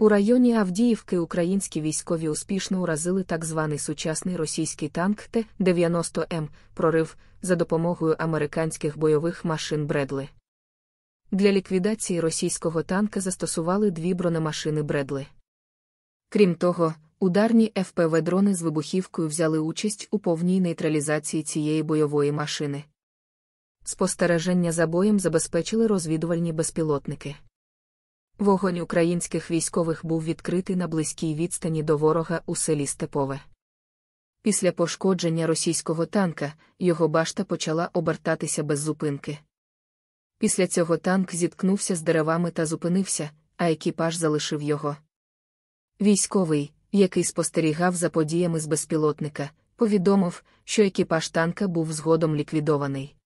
У районі Авдіївки українські військові успішно уразили так званий сучасний російський танк Т-90М прорив за допомогою американських бойових машин Бредли. Для ліквідації російського танка застосували дві бронемашини Бредли. Крім того, ударні ФПВ-дрони з вибухівкою взяли участь у повній нейтралізації цієї бойової машини. Спостереження за боєм забезпечили розвідувальні безпілотники. Вогонь українських військових був відкритий на близькій відстані до ворога у селі Степове. Після пошкодження російського танка його башта почала обертатися без зупинки. Після цього танк зіткнувся з деревами та зупинився, а екіпаж залишив його. Військовий, який спостерігав за подіями з безпілотника, повідомив, що екіпаж танка був згодом ліквідований.